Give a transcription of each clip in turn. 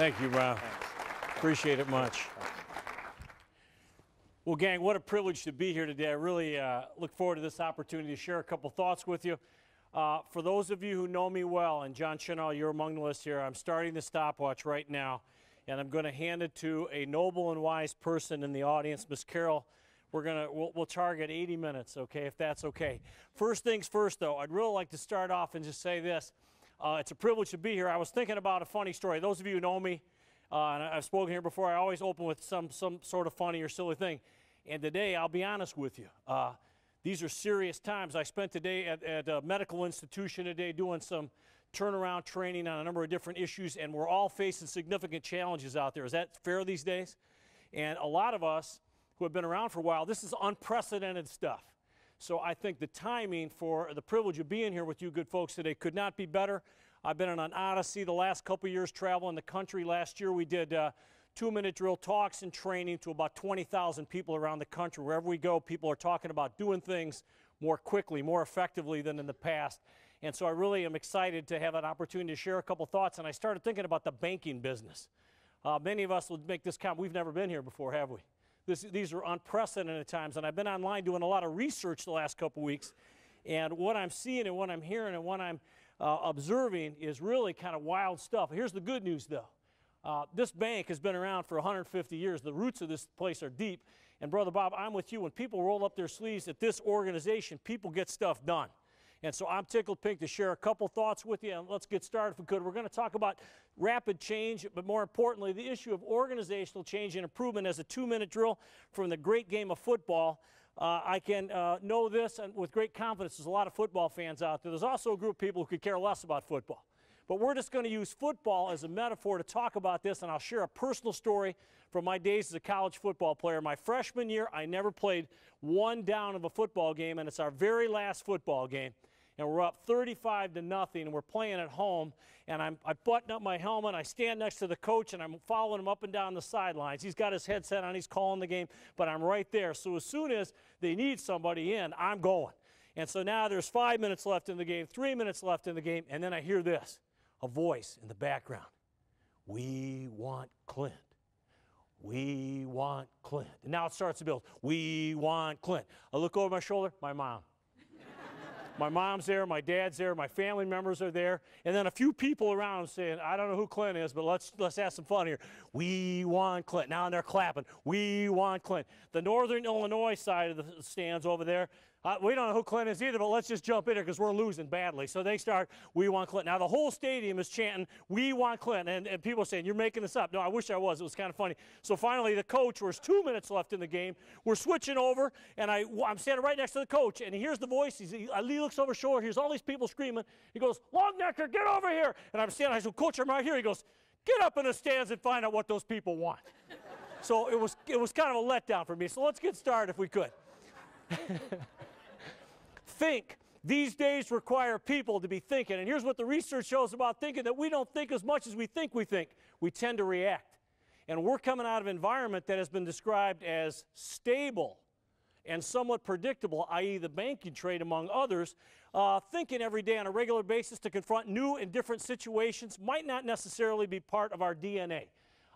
Thank you, Rob. Thanks. Appreciate it much. Well, gang, what a privilege to be here today. I really uh, look forward to this opportunity to share a couple thoughts with you. Uh, for those of you who know me well, and John Chenal, you're among the list here, I'm starting the stopwatch right now, and I'm going to hand it to a noble and wise person in the audience, Ms. Carol. We're going to, we'll, we'll target 80 minutes, okay, if that's okay. First things first, though, I'd really like to start off and just say this. Uh, it's a privilege to be here. I was thinking about a funny story. Those of you who know me, uh, and I've spoken here before, I always open with some, some sort of funny or silly thing. And today, I'll be honest with you, uh, these are serious times. I spent today at, at a medical institution today doing some turnaround training on a number of different issues, and we're all facing significant challenges out there. Is that fair these days? And a lot of us who have been around for a while, this is unprecedented stuff. So I think the timing for the privilege of being here with you good folks today could not be better. I've been on an odyssey the last couple years traveling the country. Last year we did uh, two-minute drill talks and training to about 20,000 people around the country. Wherever we go, people are talking about doing things more quickly, more effectively than in the past. And so I really am excited to have an opportunity to share a couple thoughts. And I started thinking about the banking business. Uh, many of us would make this count. We've never been here before, have we? This, these are unprecedented times, and I've been online doing a lot of research the last couple weeks. And what I'm seeing and what I'm hearing and what I'm uh, observing is really kind of wild stuff. Here's the good news, though. Uh, this bank has been around for 150 years. The roots of this place are deep. And, Brother Bob, I'm with you. When people roll up their sleeves at this organization, people get stuff done. And so I'm tickled pink to share a couple thoughts with you, and let's get started if we could. We're going to talk about rapid change, but more importantly, the issue of organizational change and improvement as a two-minute drill from the great game of football. Uh, I can uh, know this and with great confidence. There's a lot of football fans out there. There's also a group of people who could care less about football. But we're just going to use football as a metaphor to talk about this, and I'll share a personal story from my days as a college football player. My freshman year, I never played one down of a football game, and it's our very last football game and we're up 35 to nothing, and we're playing at home. And I'm, I button up my helmet, I stand next to the coach, and I'm following him up and down the sidelines. He's got his headset on, he's calling the game, but I'm right there. So as soon as they need somebody in, I'm going. And so now there's five minutes left in the game, three minutes left in the game, and then I hear this a voice in the background. We want Clint. We want Clint. And now it starts to build. We want Clint. I look over my shoulder, my mom. My mom's there, my dad's there, my family members are there, and then a few people around saying, I don't know who Clint is, but let's, let's have some fun here. We want Clint. Now and they're clapping. We want Clint. The northern Illinois side of the stands over there, uh, we don't know who Clinton is either, but let's just jump in here because we're losing badly. So they start, we want Clinton. Now the whole stadium is chanting, we want Clinton. And, and people are saying, you're making this up. No, I wish I was. It was kind of funny. So finally, the coach, was two minutes left in the game. We're switching over, and I, I'm standing right next to the coach, and he hears the voice. he, he looks over shore. hears all these people screaming. He goes, Longnecker, get over here. And I'm standing, I said, Coach, I'm right here. He goes, get up in the stands and find out what those people want. so it was, it was kind of a letdown for me. So let's get started if we could. think these days require people to be thinking. And here's what the research shows about thinking that we don't think as much as we think we think. We tend to react. And we're coming out of an environment that has been described as stable and somewhat predictable, i.e., the banking trade, among others, uh, thinking every day on a regular basis to confront new and different situations might not necessarily be part of our DNA.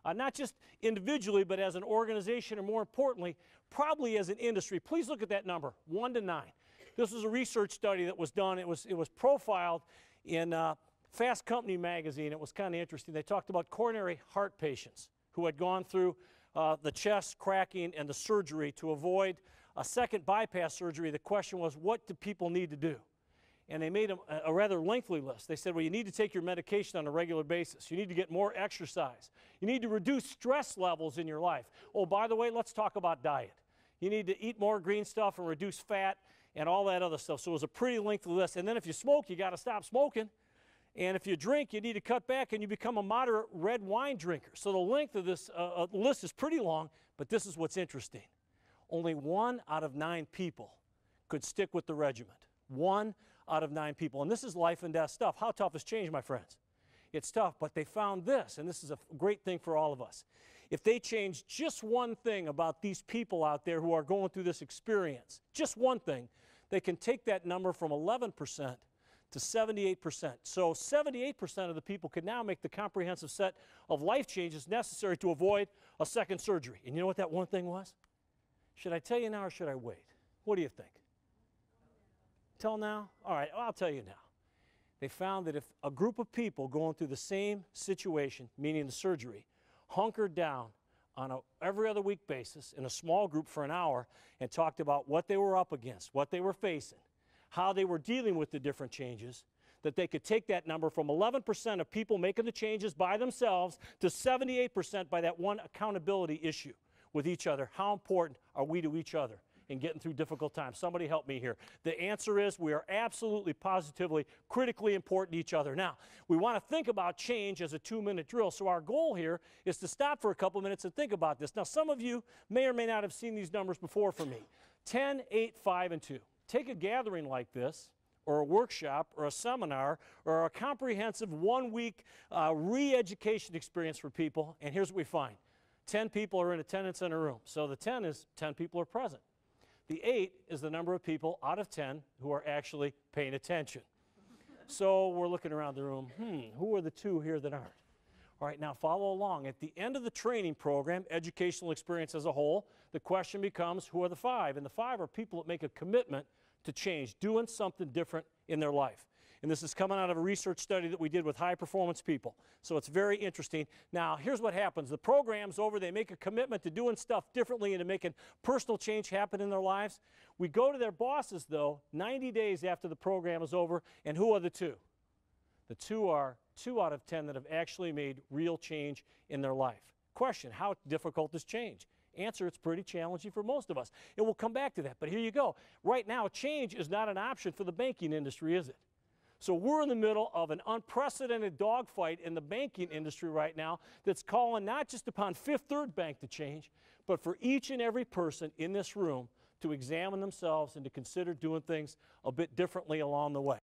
Uh, not just individually, but as an organization, and more importantly, probably as an industry. Please look at that number one to nine. This was a research study that was done. It was, it was profiled in uh, Fast Company magazine. It was kind of interesting. They talked about coronary heart patients who had gone through uh, the chest cracking and the surgery to avoid a second bypass surgery. The question was, what do people need to do? and they made a, a, rather lengthy list. They said, well, you need to take your medication on a regular basis. You need to get more exercise. You need to reduce stress levels in your life. Oh, by the way, let's talk about diet. You need to eat more green stuff and reduce fat and all that other stuff. So it was a pretty lengthy list. And then if you smoke, you got to stop smoking. And if you drink, you need to cut back and you become a moderate red wine drinker. So the length of this uh, uh list is pretty long, but this is what's interesting. Only one out of nine people could stick with the regiment. One out of nine people. And this is life and death stuff. How tough has changed, my friends? It's tough, but they found this, and this is a great thing for all of us. If they change just one thing about these people out there who are going through this experience, just one thing, they can take that number from 11% to 78%. So 78% of the people can now make the comprehensive set of life changes necessary to avoid a second surgery. And you know what that one thing was? Should I tell you now or should I wait? What do you think? Tell now? All right, well, I'll tell you now. They found that if a group of people going through the same situation, meaning the surgery, hunkered down on a every other week basis in a small group for an hour and talked about what they were up against, what they were facing, how they were dealing with the different changes, that they could take that number from 11% of people making the changes by themselves to 78% by that one accountability issue with each other. How important are we to each other? and getting through difficult times. Somebody help me here. The answer is we are absolutely, positively, critically important to each other. Now, we want to think about change as a two minute drill. So our goal here is to stop for a couple minutes and think about this. Now, some of you may or may not have seen these numbers before For me 10, 8, 5, and 2. Take a gathering like this or a workshop or a seminar or a comprehensive one week uh, re education experience for people. And here's what we find 10 people are in attendance in a room. So the 10 is 10 people are present. The 8 is the number of people out of 10 who are actually paying attention. so we're looking around the room, hmm, who are the two here that aren't? All right, now follow along. At the end of the training program, educational experience as a whole, the question becomes who are the five? And the five are people that make a commitment to change, doing something different in their life. And this is coming out of a research study that we did with high performance people. So it's very interesting. Now, here's what happens the program's over, they make a commitment to doing stuff differently and to making personal change happen in their lives. We go to their bosses, though, 90 days after the program is over, and who are the two? The two are two out of 10 that have actually made real change in their life. Question How difficult is change? Answer It's pretty challenging for most of us. And we'll come back to that. But here you go. Right now, change is not an option for the banking industry, is it? So we're in the middle of an unprecedented dogfight in the banking industry right now that's calling not just upon Fifth Third Bank to change, but for each and every person in this room to examine themselves and to consider doing things a bit differently along the way.